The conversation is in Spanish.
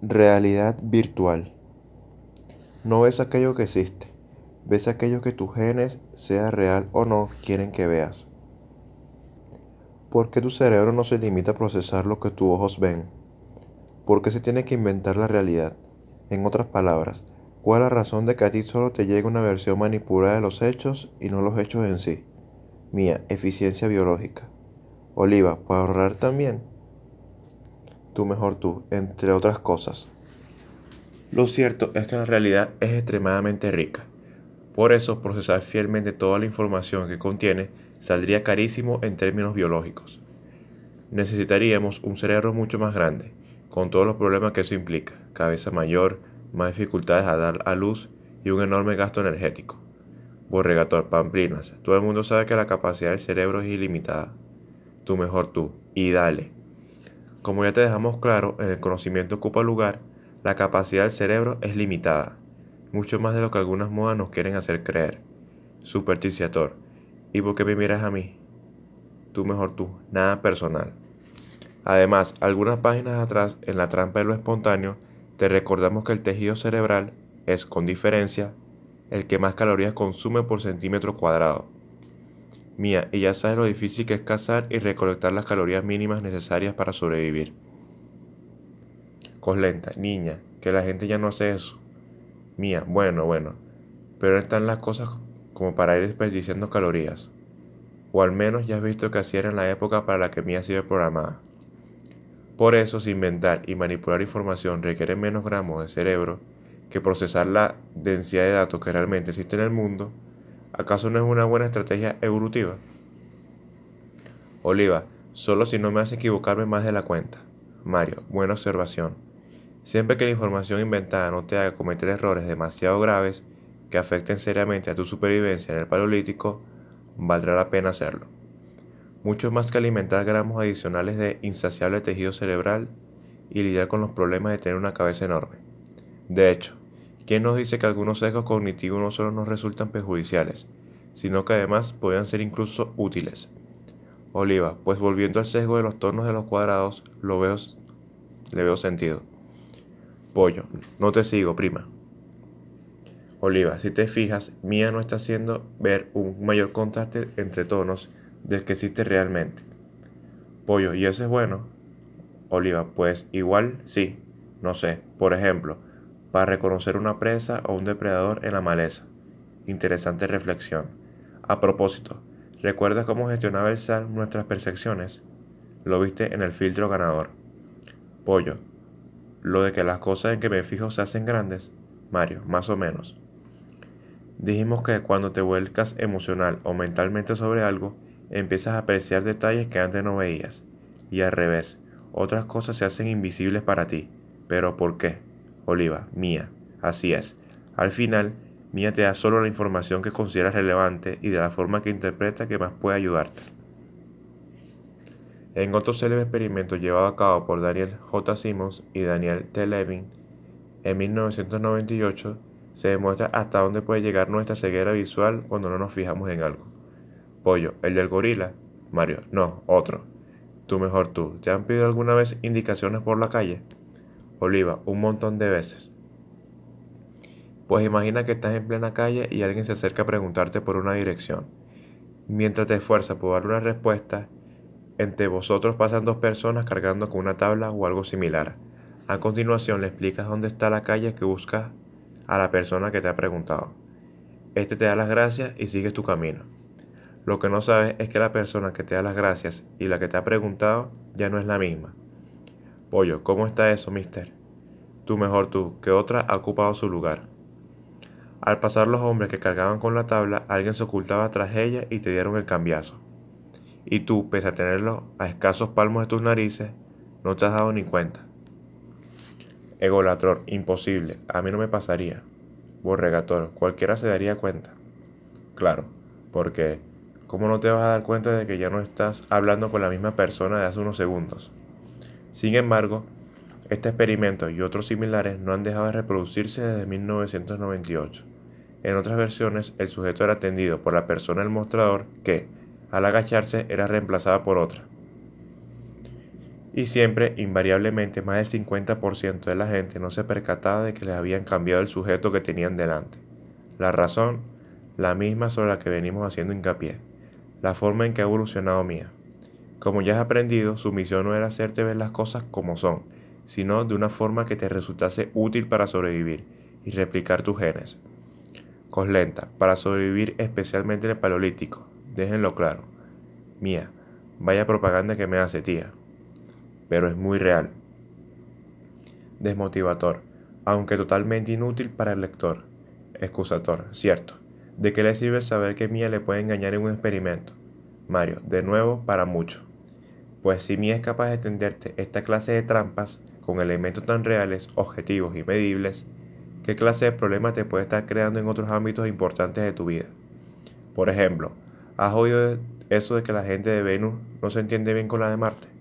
Realidad virtual. No ves aquello que existe, ves aquello que tus genes, sea real o no, quieren que veas. ¿Por qué tu cerebro no se limita a procesar lo que tus ojos ven? ¿Por qué se tiene que inventar la realidad? En otras palabras, ¿cuál es la razón de que a ti solo te llegue una versión manipulada de los hechos y no los hechos en sí? Mía, eficiencia biológica. Oliva, ¿puedo ahorrar también? tú mejor tú, entre otras cosas. Lo cierto es que la realidad es extremadamente rica. Por eso procesar fielmente toda la información que contiene saldría carísimo en términos biológicos. Necesitaríamos un cerebro mucho más grande, con todos los problemas que eso implica, cabeza mayor, más dificultades a dar a luz y un enorme gasto energético. Borregator, pamplinas, todo el mundo sabe que la capacidad del cerebro es ilimitada. Tú mejor tú, y dale. Como ya te dejamos claro, en el conocimiento ocupa lugar, la capacidad del cerebro es limitada, mucho más de lo que algunas modas nos quieren hacer creer. Superticiator, ¿y por qué me miras a mí? Tú mejor tú, nada personal. Además, algunas páginas atrás, en la trampa de lo espontáneo, te recordamos que el tejido cerebral es, con diferencia, el que más calorías consume por centímetro cuadrado. Mía, y ya sabes lo difícil que es cazar y recolectar las calorías mínimas necesarias para sobrevivir. Coslenta, niña, que la gente ya no hace eso. Mía, bueno, bueno, pero están las cosas como para ir desperdiciando calorías. O al menos ya has visto que así era en la época para la que Mía ha sido programada. Por eso, si inventar y manipular información requiere menos gramos de cerebro que procesar la densidad de datos que realmente existe en el mundo, ¿Acaso no es una buena estrategia evolutiva? Oliva, solo si no me hace equivocarme más de la cuenta. Mario, buena observación. Siempre que la información inventada no te haga cometer errores demasiado graves que afecten seriamente a tu supervivencia en el paleolítico, valdrá la pena hacerlo. Mucho más que alimentar gramos adicionales de insaciable tejido cerebral y lidiar con los problemas de tener una cabeza enorme. De hecho, ¿Quién nos dice que algunos sesgos cognitivos no solo nos resultan perjudiciales, sino que además pueden ser incluso útiles? Oliva, pues volviendo al sesgo de los tonos de los cuadrados, lo veo, le veo sentido. Pollo, no te sigo, prima. Oliva, si te fijas, Mía no está haciendo ver un mayor contraste entre tonos del que existe realmente. Pollo, ¿y eso es bueno? Oliva, pues igual sí, no sé. Por ejemplo, para reconocer una presa o un depredador en la maleza. Interesante reflexión. A propósito, ¿recuerdas cómo gestionaba el SAR nuestras percepciones? Lo viste en el filtro ganador. Pollo. Lo de que las cosas en que me fijo se hacen grandes. Mario, más o menos. Dijimos que cuando te vuelcas emocional o mentalmente sobre algo, empiezas a apreciar detalles que antes no veías. Y al revés, otras cosas se hacen invisibles para ti. ¿Pero por qué? Oliva, Mía. Así es. Al final, Mía te da solo la información que consideras relevante y de la forma que interpreta que más puede ayudarte. En otro célebre experimento llevado a cabo por Daniel J. Simons y Daniel T. Levin en 1998, se demuestra hasta dónde puede llegar nuestra ceguera visual cuando no nos fijamos en algo. Pollo, el del gorila. Mario, no, otro. Tú mejor tú. ¿Te han pedido alguna vez indicaciones por la calle? Oliva, un montón de veces. Pues imagina que estás en plena calle y alguien se acerca a preguntarte por una dirección. Mientras te esfuerzas por dar una respuesta, entre vosotros pasan dos personas cargando con una tabla o algo similar. A continuación le explicas dónde está la calle que buscas a la persona que te ha preguntado. Este te da las gracias y sigues tu camino. Lo que no sabes es que la persona que te da las gracias y la que te ha preguntado ya no es la misma. Pollo, ¿cómo está eso, mister? Tú mejor tú, que otra ha ocupado su lugar. Al pasar los hombres que cargaban con la tabla, alguien se ocultaba tras ella y te dieron el cambiazo. Y tú, pese a tenerlo a escasos palmos de tus narices, no te has dado ni cuenta. Egolatron, imposible, a mí no me pasaría. Borregator, cualquiera se daría cuenta. Claro, porque ¿cómo no te vas a dar cuenta de que ya no estás hablando con la misma persona de hace unos segundos? Sin embargo, este experimento y otros similares no han dejado de reproducirse desde 1998. En otras versiones, el sujeto era atendido por la persona del mostrador que, al agacharse, era reemplazada por otra. Y siempre, invariablemente, más del 50% de la gente no se percataba de que les habían cambiado el sujeto que tenían delante. La razón, la misma sobre la que venimos haciendo hincapié, la forma en que ha evolucionado mía. Como ya has aprendido, su misión no era hacerte ver las cosas como son, sino de una forma que te resultase útil para sobrevivir y replicar tus genes. Coslenta, para sobrevivir especialmente en el paleolítico, déjenlo claro. Mía, vaya propaganda que me hace tía. Pero es muy real. Desmotivador, aunque totalmente inútil para el lector. Excusator, cierto. ¿De qué le sirve saber que Mía le puede engañar en un experimento? Mario, de nuevo, para mucho pues si mi es capaz de tenderte esta clase de trampas con elementos tan reales, objetivos y medibles, qué clase de problema te puede estar creando en otros ámbitos importantes de tu vida. Por ejemplo, ¿has oído eso de que la gente de Venus no se entiende bien con la de Marte?